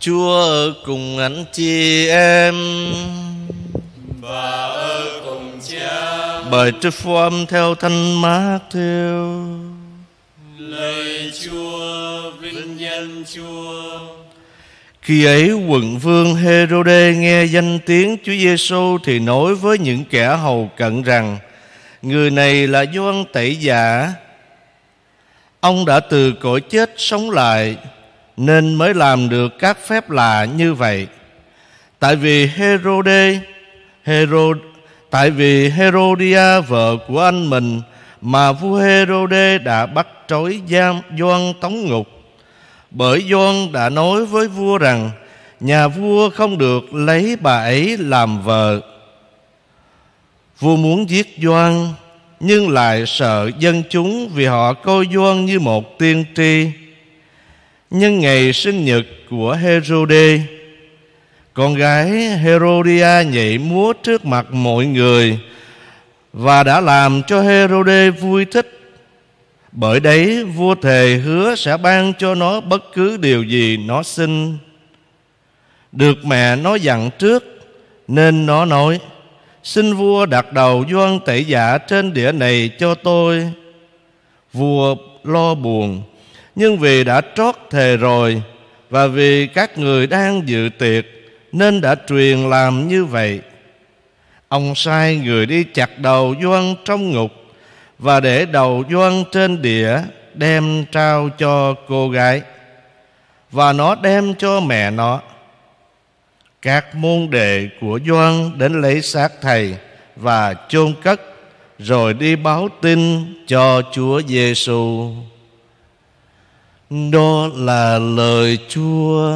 Chúa ở cùng anh chị em Và ở cùng cha Bài trích phom theo thanh mát theo Lời Chúa, vinh danh Chúa khi ấy quận vương Herode nghe danh tiếng Chúa Giêsu thì nói với những kẻ hầu cận rằng người này là Gioan Tẩy giả. Ông đã từ cõi chết sống lại nên mới làm được các phép lạ như vậy tại vì Herode Herod tại vì Herodia vợ của anh mình mà vua Herode đã bắt trói giam Doan tống ngục bởi Doan đã nói với vua rằng nhà vua không được lấy bà ấy làm vợ vua muốn giết Doan nhưng lại sợ dân chúng vì họ coi Doan như một tiên tri nhân ngày sinh nhật của Herode con gái Herodia nhảy múa trước mặt mọi người và đã làm cho Herode vui thích bởi đấy vua thề hứa sẽ ban cho nó bất cứ điều gì nó xin Được mẹ nó dặn trước Nên nó nói Xin vua đặt đầu doan tẩy giả trên đĩa này cho tôi Vua lo buồn nhưng vì đã trót thề rồi và vì các người đang dự tiệc nên đã truyền làm như vậy ông sai người đi chặt đầu doan trong ngục và để đầu doan trên đĩa đem trao cho cô gái và nó đem cho mẹ nó các môn đệ của doan đến lấy xác thầy và chôn cất rồi đi báo tin cho Chúa Giêsu đó là lời chúa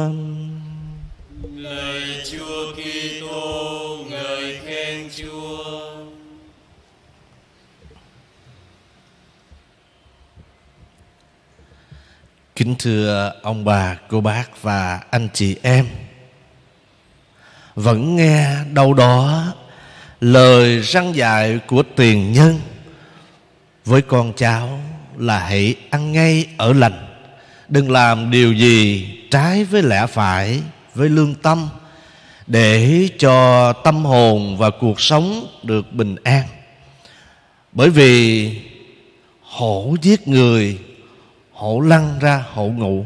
lời chúa Kitô ngợi khen chúa kính thưa ông bà cô bác và anh chị em vẫn nghe đâu đó lời răng dạy của tiền nhân với con cháu là hãy ăn ngay ở lành đừng làm điều gì trái với lẽ phải với lương tâm để cho tâm hồn và cuộc sống được bình an bởi vì hổ giết người hổ lăn ra hổ ngủ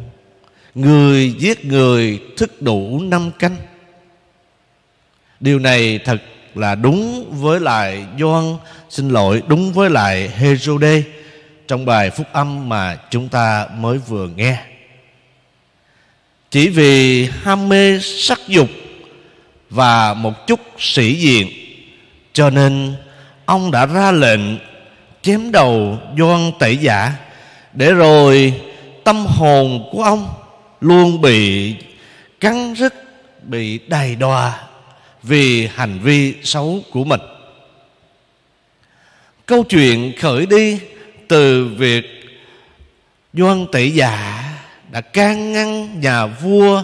người giết người thức đủ năm canh điều này thật là đúng với lại Doan xin lỗi đúng với lại Herode trong bài phúc âm mà chúng ta mới vừa nghe chỉ vì ham mê sắc dục và một chút sĩ diện cho nên ông đã ra lệnh chém đầu doan tẩy giả để rồi tâm hồn của ông luôn bị cắn rứt bị đày đọa vì hành vi xấu của mình câu chuyện khởi đi từ việc Doan Tị giả đã can ngăn nhà vua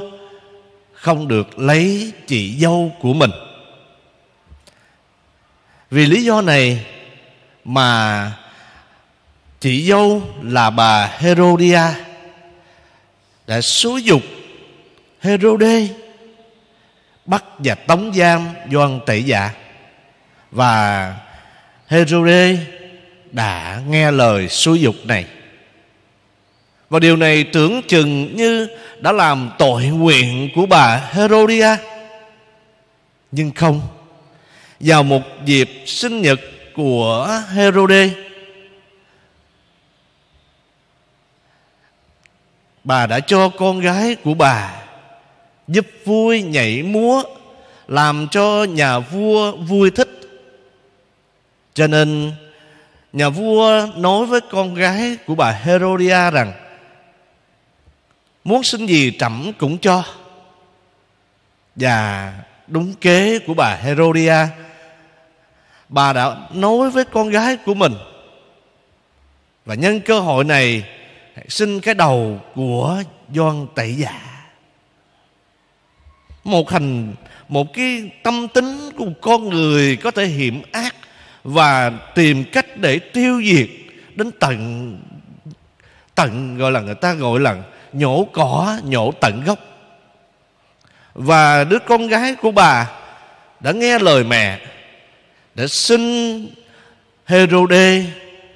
không được lấy chị dâu của mình. Vì lý do này mà chị dâu là bà Herodia đã xúi dục Herode bắt và tống giam Doan Tị giả và Herode đã nghe lời xúi dục này và điều này tưởng chừng như đã làm tội nguyện của bà Herodia nhưng không vào một dịp sinh nhật của Herode bà đã cho con gái của bà giúp vui nhảy múa làm cho nhà vua vui thích cho nên Nhà vua nói với con gái của bà Herodia rằng Muốn xin gì trẫm cũng cho Và đúng kế của bà Herodia Bà đã nói với con gái của mình Và nhân cơ hội này Xin cái đầu của Doan Tẩy Giả Một hành Một cái tâm tính của con người Có thể hiểm ác và tìm cách để tiêu diệt đến tận tận gọi là người ta gọi là nhổ cỏ nhổ tận gốc và đứa con gái của bà đã nghe lời mẹ để xin Herode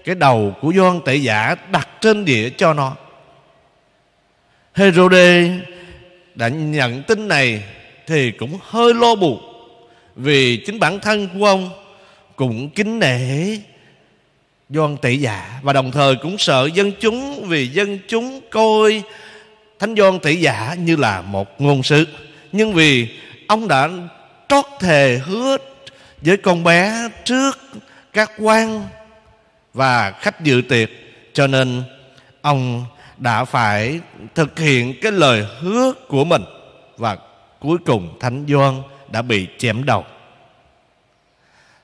cái đầu của Doan tệ giả đặt trên đĩa cho nó Herode đã nhận tin này thì cũng hơi lo buồn vì chính bản thân của ông cũng kính nể Doan tỷ giả dạ Và đồng thời cũng sợ dân chúng Vì dân chúng coi Thánh Doan tỷ giả dạ như là một ngôn sứ Nhưng vì ông đã trót thề hứa Với con bé trước các quan Và khách dự tiệc Cho nên ông đã phải thực hiện cái lời hứa của mình Và cuối cùng Thánh Doan đã bị chém đầu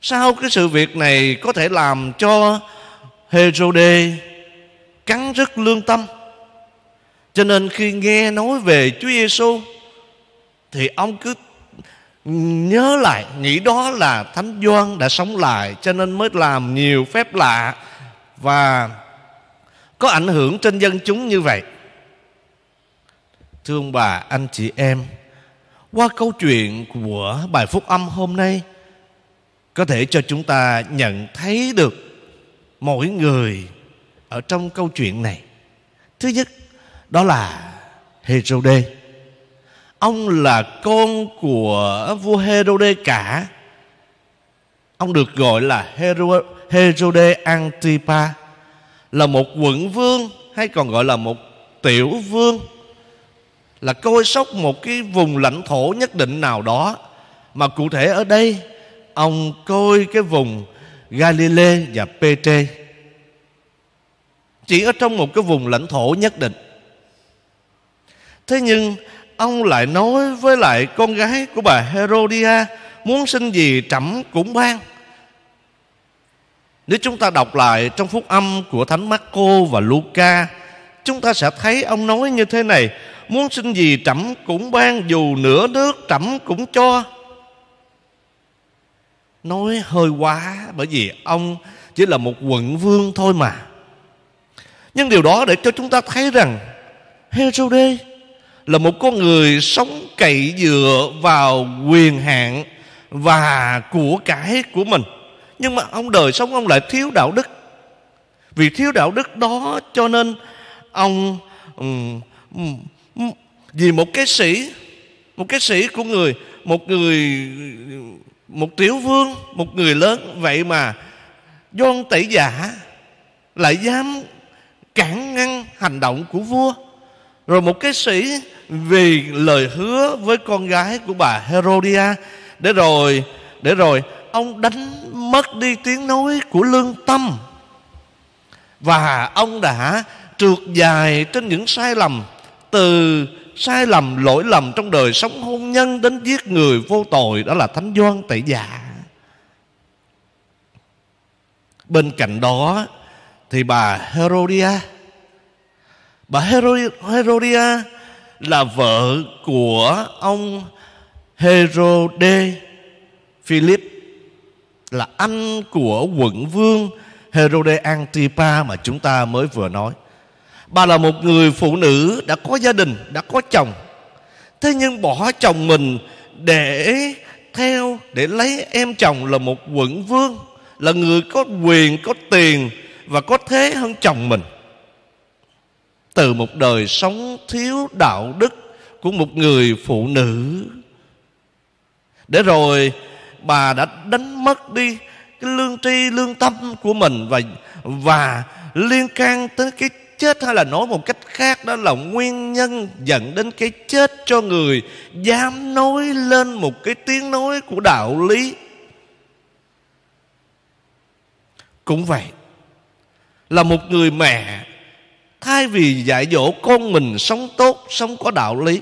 sao cái sự việc này có thể làm cho Herod cắn rất lương tâm cho nên khi nghe nói về Chúa Giêsu thì ông cứ nhớ lại nghĩ đó là Thánh Doan đã sống lại cho nên mới làm nhiều phép lạ và có ảnh hưởng trên dân chúng như vậy. Thưa ông bà, anh chị em, qua câu chuyện của bài phúc âm hôm nay có thể cho chúng ta nhận thấy được mỗi người ở trong câu chuyện này thứ nhất đó là Herode ông là con của vua Herode cả ông được gọi là Herode Antipa là một quận vương hay còn gọi là một tiểu vương là coi sóc một cái vùng lãnh thổ nhất định nào đó mà cụ thể ở đây ông coi cái vùng Galilee và pê chỉ ở trong một cái vùng lãnh thổ nhất định thế nhưng ông lại nói với lại con gái của bà Herodia muốn sinh gì trẫm cũng ban nếu chúng ta đọc lại trong phúc âm của thánh Marco và Luca chúng ta sẽ thấy ông nói như thế này muốn xin gì trẫm cũng ban dù nửa nước trẫm cũng cho nói hơi quá bởi vì ông chỉ là một quận vương thôi mà nhưng điều đó để cho chúng ta thấy rằng Herode là một con người sống cậy dựa vào quyền hạn và của cải của mình nhưng mà ông đời sống ông lại thiếu đạo đức vì thiếu đạo đức đó cho nên ông vì một cái sĩ một cái sĩ của người một người một tiểu vương một người lớn vậy mà doan tẩy giả lại dám cản ngăn hành động của vua rồi một cái sĩ vì lời hứa với con gái của bà Herodia để rồi để rồi ông đánh mất đi tiếng nói của lương tâm và ông đã trượt dài trên những sai lầm từ sai lầm lỗi lầm trong đời sống hôn nhân đến giết người vô tội đó là thánh doan tệ giả bên cạnh đó thì bà Herodia bà Herodia là vợ của ông Herod Philip là anh của quận vương Herod Antipa mà chúng ta mới vừa nói bà là một người phụ nữ đã có gia đình đã có chồng thế nhưng bỏ chồng mình để theo để lấy em chồng là một quận vương là người có quyền có tiền và có thế hơn chồng mình từ một đời sống thiếu đạo đức của một người phụ nữ để rồi bà đã đánh mất đi cái lương tri lương tâm của mình và và liên can tới cái chết hay là nói một cách khác đó là nguyên nhân dẫn đến cái chết cho người dám nói lên một cái tiếng nói của đạo lý cũng vậy là một người mẹ thay vì dạy dỗ con mình sống tốt sống có đạo lý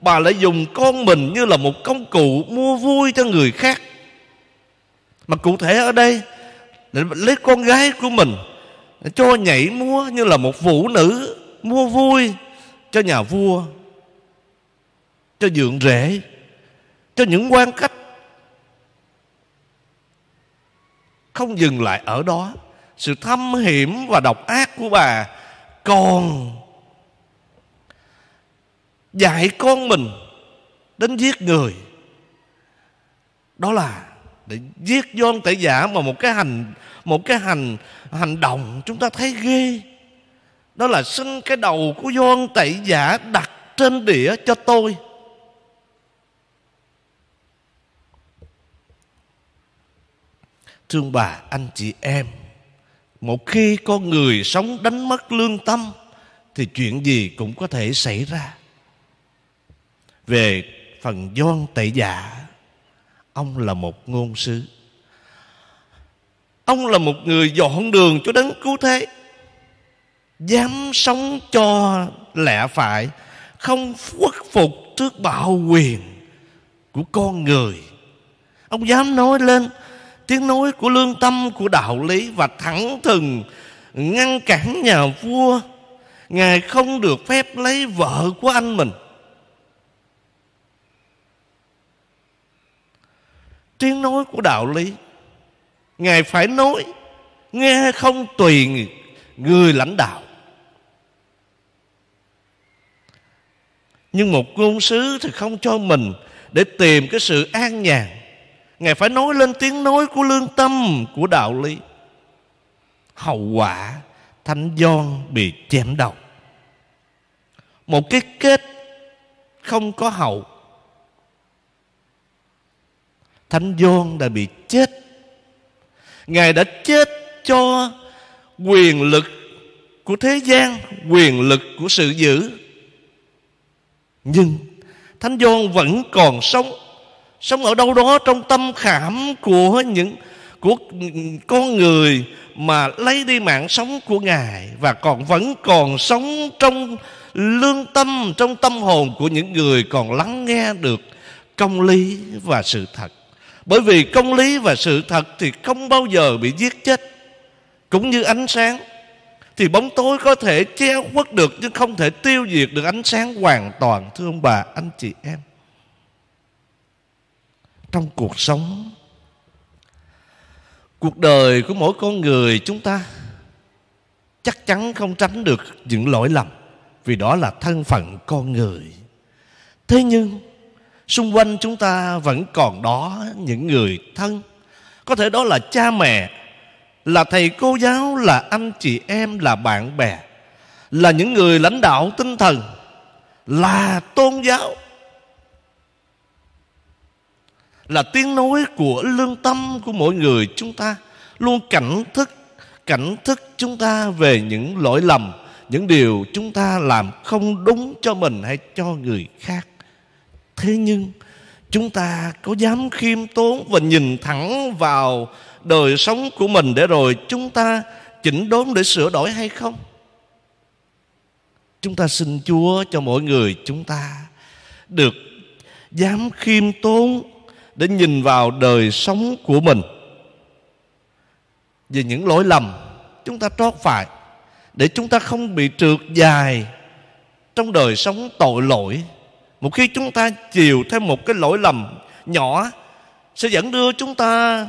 bà lại dùng con mình như là một công cụ mua vui cho người khác mà cụ thể ở đây lấy con gái của mình cho nhảy múa như là một vũ nữ mua vui cho nhà vua cho dượng rể, cho những quan cách không dừng lại ở đó sự thâm hiểm và độc ác của bà còn dạy con mình đến giết người đó là để giết vô tẩy giả mà một cái hành một cái hành hành động chúng ta thấy ghê đó là xin cái đầu của Doan tẩy giả đặt trên đĩa cho tôi Thương bà anh chị em Một khi con người sống đánh mất lương tâm Thì chuyện gì cũng có thể xảy ra Về phần Doan tẩy giả ông là một ngôn sứ ông là một người dọn đường cho đấng cứu thế dám sống cho lẽ phải không khuất phục trước bạo quyền của con người ông dám nói lên tiếng nói của lương tâm của đạo lý và thẳng thừng ngăn cản nhà vua ngài không được phép lấy vợ của anh mình tiếng nói của đạo lý ngài phải nói nghe không tùy người lãnh đạo nhưng một ngôn sứ thì không cho mình để tìm cái sự an nhàn ngài phải nói lên tiếng nói của lương tâm của đạo lý hậu quả thánh don bị chém đầu một cái kết không có hậu Thánh Gioan đã bị chết Ngài đã chết cho quyền lực của thế gian Quyền lực của sự dữ Nhưng Thánh Gioan vẫn còn sống Sống ở đâu đó trong tâm khảm của những của con người mà lấy đi mạng sống của ngài và còn vẫn còn sống trong lương tâm trong tâm hồn của những người còn lắng nghe được công lý và sự thật bởi vì công lý và sự thật thì không bao giờ bị giết chết cũng như ánh sáng thì bóng tối có thể che khuất được nhưng không thể tiêu diệt được ánh sáng hoàn toàn thưa ông bà anh chị em trong cuộc sống cuộc đời của mỗi con người chúng ta chắc chắn không tránh được những lỗi lầm vì đó là thân phận con người thế nhưng xung quanh chúng ta vẫn còn đó những người thân có thể đó là cha mẹ là thầy cô giáo là anh chị em là bạn bè là những người lãnh đạo tinh thần là tôn giáo là tiếng nói của lương tâm của mỗi người chúng ta luôn cảnh thức cảnh thức chúng ta về những lỗi lầm những điều chúng ta làm không đúng cho mình hay cho người khác thế nhưng chúng ta có dám khiêm tốn và nhìn thẳng vào đời sống của mình để rồi chúng ta chỉnh đốn để sửa đổi hay không chúng ta xin chúa cho mỗi người chúng ta được dám khiêm tốn để nhìn vào đời sống của mình về những lỗi lầm chúng ta trót phải để chúng ta không bị trượt dài trong đời sống tội lỗi một khi chúng ta chịu thêm một cái lỗi lầm nhỏ sẽ dẫn đưa chúng ta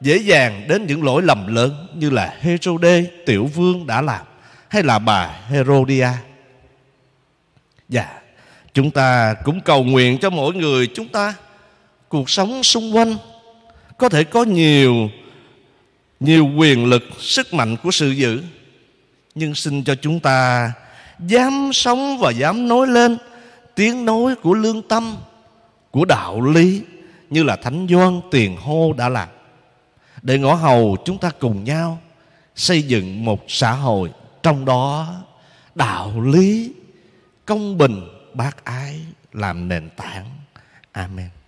dễ dàng đến những lỗi lầm lớn như là Herode tiểu vương đã làm hay là bà Herodia. Dạ, chúng ta cũng cầu nguyện cho mỗi người chúng ta cuộc sống xung quanh có thể có nhiều nhiều quyền lực, sức mạnh của sự giữ, nhưng xin cho chúng ta dám sống và dám nói lên tiếng nói của lương tâm của đạo lý như là thánh doan tiền hô đã làm để ngõ hầu chúng ta cùng nhau xây dựng một xã hội trong đó đạo lý công bình bác ái làm nền tảng amen